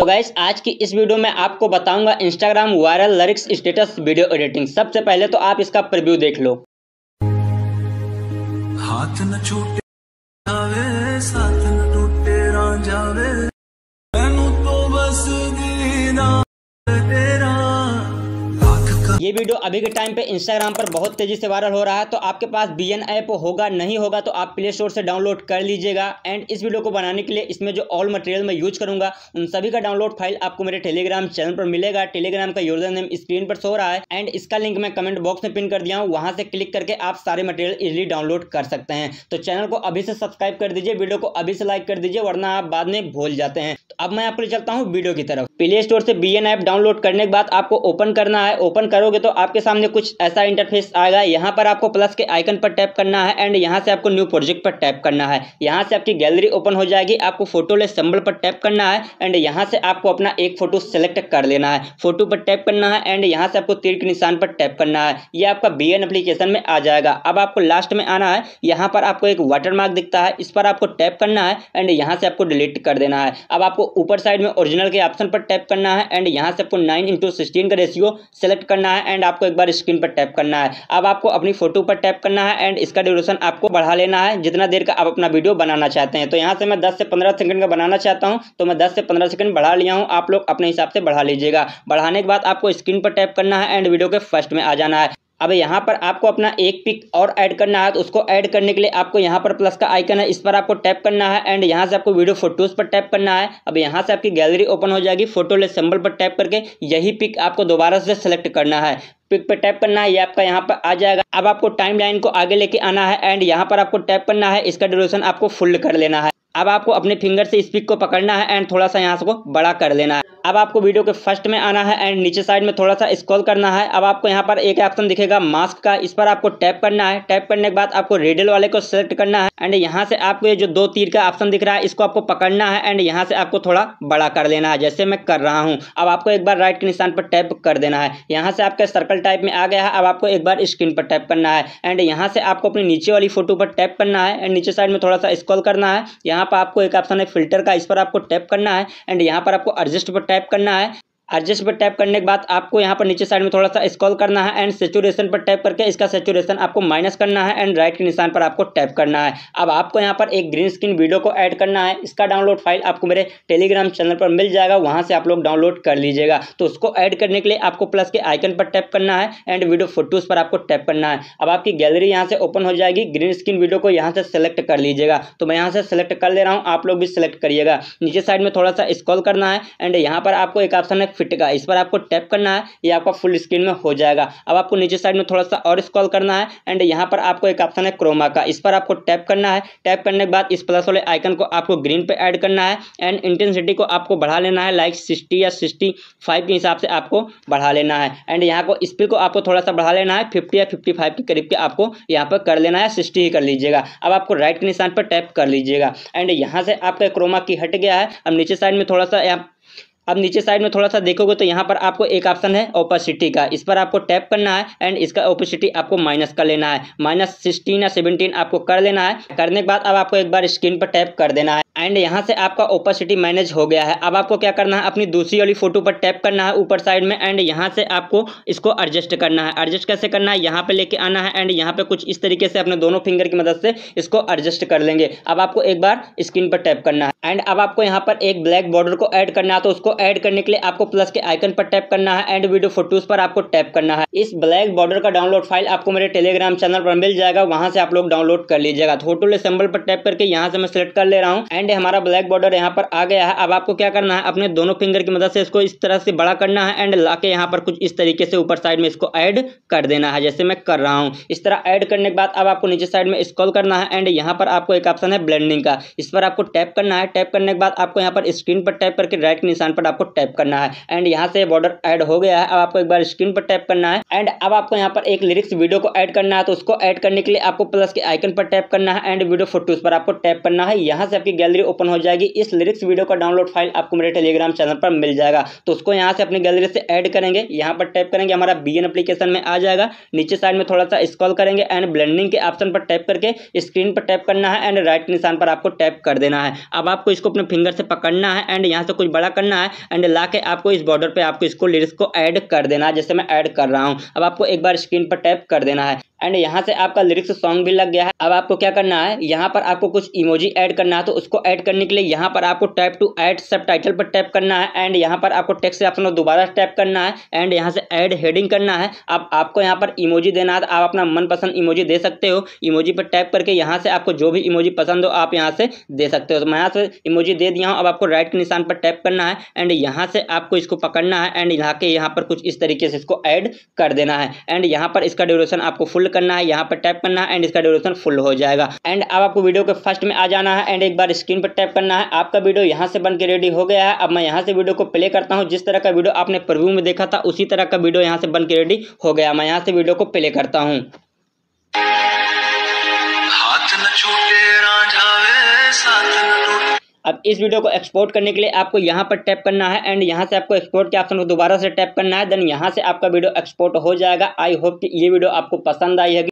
तो गैस आज की इस वीडियो में आपको बताऊंगा Instagram viral lyrics status video editing सबसे पहले तो आप इसका प्रिव्यू देख लो हाथ न छूटे साथ न टूटे जावे ये वीडियो अभी के टाइम पे इंस्टाग्राम पर बहुत तेजी से वायरल हो रहा है तो आपके पास बी ऐप होगा नहीं होगा तो आप प्ले स्टोर से डाउनलोड कर लीजिएगा एंड इस वीडियो को बनाने के लिए इसमें जो ऑल मटेरियल मैं यूज करूंगा उन सभी का डाउनलोड फाइल आपको मेरे टेलीग्राम चैनल पर मिलेगा टेलीग्राम का यूजर नेम स्क्रीन पर सो रहा है एंड इसका लिंक मैं कमेंट बॉक्स में पिन कर दिया हूँ वहां से क्लिक करके आप सारे मटेरियल इजिली डाउनलोड कर सकते हैं तो चैनल को अभी से सब्सक्राइब कर दीजिए वीडियो को अभी से लाइक कर दीजिए वरना आप बाद में भूल जाते हैं तो अब मैं आपको चलता हूँ वीडियो की तरफ प्ले स्टोर से बी ऐप डाउनलोड करने के बाद आपको ओपन करना है ओपन करो करोगे तो आपके सामने कुछ ऐसा इंटरफेस आएगा यहाँ पर आपको प्लस के आइकन पर टैप करना है एंड यहाँ से आपको न्यू प्रोजेक्ट पर टैप करना है यहाँ से आपकी गैलरी ओपन हो जाएगी आपको फोटो ले संबल पर टैप करना है एंड यहाँ से आपको अपना एक फोटो सेलेक्ट कर लेना है फोटो पर टैप करना है एंड यहाँ से आपको तीर के निशान पर टैप करना है ये आपका बी एप्लीकेशन में आ जाएगा अब आपको लास्ट में आना है यहाँ पर आपको एक वाटर दिखता है इस पर आपको टैप करना है एंड यहाँ से आपको डिलीट कर देना है अब आपको ऊपर साइड में ओरिजिनल के ऑप्शन पर टैप करना है एंड यहाँ से आपको नाइन इंटू सिक्सटीन का रेशियो सेलेक्ट करना है है एंड आपको एक बार स्क्रीन पर टैप करना है अब आपको अपनी फोटो पर टैप करना है एंड इसका ड्यूरेशन आपको बढ़ा लेना है जितना देर का आप अपना वीडियो बनाना चाहते हैं तो यहाँ से मैं दस से पंद्रह सेकंड का बनाना चाहता हूँ तो मैं दस से पंद्रह सेकंड बढ़ा लिया हूँ आप लोग अपने हिसाब से बढ़ा लीजिएगा बढ़ाने के बाद आपको स्क्रीन पर टैप करना है एंड वीडियो के फर्स्ट में आ जाना है अब यहाँ पर आपको अपना एक पिक और ऐड करना है तो उसको ऐड करने के लिए आपको यहाँ पर प्लस का आइकन है इस पर आपको टैप करना है एंड यहाँ से आपको वीडियो फोटोज़ पर टैप करना है अब यहाँ से आपकी गैलरी ओपन हो जाएगी फोटो ले सिंबल पर टैप करके यही पिक आपको दोबारा से सेलेक्ट करना है पिक पर टैप करना है ये आपका यहाँ पर आ जाएगा अब आपको टाइम लाइन को आगे लेके आना है एंड यहाँ पर आपको टैप करना है इसका ड्यूरेशन आपको फुल कर लेना है अब आपको अपने फिंगर से इस पिक को पकड़ना है एंड थोड़ा सा यहाँ से बड़ा कर लेना है अब आपको वीडियो के फर्स्ट में आना है एंड नीचे साइड में थोड़ा सा स्क्रॉल करना है अब आपको यहाँ पर एक ऑप्शन दिखेगा मास्क का इस पर आपको टैप करना है टैप करने के बाद आपको रेडल वाले को सेलेक्ट करना है एंड यहाँ से आपको ये जो दो तीर का ऑप्शन दिख रहा है इसको आपको पकड़ना है एंड यहाँ से आपको थोड़ा बड़ा कर लेना है जैसे मैं कर रहा हूँ अब आपको एक बार राइट के निशान पर टैप कर देना है यहाँ से आपका सर्कल टाइप में आ गया है अब आपको एक बार स्क्रीन पर टैप करना है एंड यहाँ से आपको अपनी नीचे वाली फोटो पर टैप करना है एंड नीचे साइड में थोड़ा सा स्क्रॉल करना है यहाँ पर आपको एक ऑप्शन है फिल्टर का इस पर आपको टैप करना है एंड यहाँ पर आपको एडजस्ट पर टाइप करना है एडजस्ट पर टैप करने के बाद आपको यहाँ पर नीचे साइड में थोड़ा सा स्कॉल करना है एंड सेचुरेशन पर टैप करके इसका सेचुरेशन आपको माइनस करना है एंड राइट के निशान पर आपको टैप करना है अब आपको यहाँ पर एक ग्रीन स्क्रीन वीडियो को ऐड करना है इसका डाउनलोड फाइल आपको मेरे टेलीग्राम चैनल पर मिल जाएगा वहाँ से आप लोग डाउनलोड कर लीजिएगा तो उसको ऐड करने के लिए आपको प्लस के आइकन पर टैप करना है एंड वीडियो फोटोज़ पर आपको टैप करना है अब आपकी गैलरी यहाँ से ओपन हो जाएगी ग्रीन स्क्रीन वीडियो को यहाँ से सेलेक्ट कर लीजिएगा तो मैं यहाँ से सेलेक्ट कर ले रहा हूँ आप लोग भी सिलेक्ट करिएगा नीचे साइड में थोड़ा सा स्कॉल करना है एंड यहाँ पर आपको एक ऑप्शन है फिट का इस पर आपको टैप करना है ये आपका फुल स्क्रीन में हो जाएगा अब आपको नीचे साइड में थोड़ा सा और स्क्रॉल करना है एंड यहाँ पर आपको एक ऑप्शन है क्रोमा का इस पर आपको टैप करना है टैप करने के बाद इस प्लस वाले आइकन को आपको ग्रीन पर ऐड करना है एंड इंटेंसिटी को आपको बढ़ा लेना है लाइक सिक्सटी या सिक्सटी फाइव के हिसाब से आपको बढ़ा लेना है एंड यहाँ को स्पीड को आपको थोड़ा सा बढ़ा लेना है फिफ्टी या फिफ्टी फाइव के करीब के आपको यहाँ पर कर लेना है सिक्सटी ही कर लीजिएगा अब आपको राइट के निशान पर टैप कर लीजिएगा एंड यहाँ से आपका क्रोमा की हट गया है अब नीचे साइड में थोड़ा सा अब नीचे साइड में थोड़ा सा देखोगे तो यहाँ पर आपको एक ऑप्शन है ओपोसिटी का इस पर आपको टैप करना है एंड इसका ओपोसिटी आपको माइनस कर लेना है माइनस सिक्सटीन या सेवनटीन आपको कर लेना है करने के बाद अब आपको एक बार स्क्रीन पर टैप कर देना है एंड यहाँ से आपका ओपासिटी मैनेज हो गया है अब आपको क्या करना है अपनी दूसरी वाली फोटो पर टैप करना है ऊपर साइड में एंड यहाँ से आपको इसको एडजस्ट करना है एडजस्ट कैसे करना है यहाँ पे लेके आना है एंड यहाँ पे कुछ इस तरीके से अपने दोनों फिंगर की मदद से इसको एडजस्ट कर लेंगे अब आपको एक बार स्क्रीन पर टैप करना है एंड अब आपको यहाँ पर एक ब्लैक बॉर्डर को ऐड करना है तो उसको ऐड करने के लिए आपको प्लस के आइकन पर टैप करना है एंड वीडियो फोटोज पर आपको टैप करना है इस ब्लैक बॉर्डर का डाउनलोड फाइल आपको मेरे टेलीग्राम चैनल पर मिल जाएगा वहां से आप लोग डाउनलोड कर लीजिएगा तो होटो पर टैप करके यहाँ से मैं सिलेक्ट कर ले रहा हूँ एंड फ्रेंड हमारा ब्लैक बॉर्डर यहाँ पर आ गया है अब आपको क्या करना है अपने दोनों फिंगर की मदद से इसको इस तरह से बड़ा करना है एंड लाके के यहाँ पर कुछ इस तरीके से ऊपर साइड में इसको ऐड कर देना है जैसे मैं कर रहा हूँ इस तरह ऐड करने के बाद अब आपको नीचे साइड में स्कॉल करना है एंड यहाँ पर आपको एक ऑप्शन है ब्लेंडिंग का इस पर आपको टैप करना है टैप करने के बाद आपको यहाँ पर स्क्रीन पर टैप करके राइट निशान पर आपको टैप करना है एंड यहाँ से बॉर्डर ऐड हो गया है अब आपको एक बार स्क्रीन पर टैप करना है एंड अब आपको यहाँ पर एक लिरिक्स वीडियो को ऐड करना है तो उसको ऐड करने के लिए आपको प्लस के आइकन पर टैप करना है एंड वीडियो फोटोज पर आपको टैप करना है यहाँ से आपकी गैलरी गैलरी ओपन हो जाएगी इस लिरिक्स वीडियो का डाउनलोड फाइल आपको मेरे टेलीग्राम चैनल पर मिल जाएगा तो उसको यहाँ से अपनी गैलरी से ऐड करेंगे यहाँ पर टाइप करेंगे हमारा बी एन एप्लीकेशन में आ जाएगा नीचे साइड में थोड़ा सा स्कॉल करेंगे एंड ब्लेंडिंग के ऑप्शन पर टाइप करके स्क्रीन पर टाइप करना है एंड राइट निशान पर आपको टाइप कर देना है अब आपको इसको अपने फिंगर से पकड़ना है एंड यहाँ से कुछ बड़ा करना है एंड ला आपको इस बॉर्डर पर आपको इसको लिरिक्स को ऐड कर देना है जैसे मैं ऐड कर रहा हूँ अब आपको एक बार स्क्रीन पर टैप कर देना है एंड यहाँ से आपका लिरिक्स सॉन्ग भी लग गया है अब आपको क्या करना है यहाँ पर आपको कुछ इमोजी ऐड करना है तो उसको ऐड करने के लिए यहाँ पर आपको tap to add subtitle पर टैप करना है एंड यहाँ पर आपको टेक्स्ट ऑप्शन दोबारा टैप करना है एंड यहाँ से ऐड हेडिंग करना है अब आपको यहाँ पर इमोजी देना है तो आप अपना मनपसंद इमोजी दे सकते हो इमोजी पर टैप करके यहाँ से आपको जो भी इमोजी पसंद हो आप यहाँ से दे सकते हो तो मैं यहाँ से इमोजी दे दिया हूँ अब आपको राइट के निशान पर टैप करना है एंड यहाँ से आपको इसको पकड़ना है एंड यहाँ के यहाँ पर कुछ इस तरीके से इसको ऐड कर देना है एंड यहाँ पर इसका ड्यूरेशन आपको फुल करना है यहाँ पर टैप करना है एंड इसका ड्यूरेशन फुल हो जाएगा एंड अब आपको वीडियो के फर्स्ट में आ जाना है एंड एक बार स्क्रीन पर टैप करना है आपका वीडियो यहाँ से बन के रेडी हो गया है अब मैं यहाँ से वीडियो को प्ले करता हूँ जिस तरह का वीडियो आपने प्रव्यू में देखा था उसी तरह का वीडियो यहाँ से बन के रेडी हो गया मैं यहाँ से वीडियो को प्ले करता हूँ हाथ न छोटे राजा अब इस वीडियो को एक्सपोर्ट करने के लिए आपको यहाँ पर टैप करना है एंड यहाँ से आपको एक्सपोर्ट के ऑप्शन को दोबारा से टैप करना है देन यहाँ से आपका वीडियो एक्सपोर्ट हो जाएगा आई होप कि ये वीडियो आपको पसंद आई है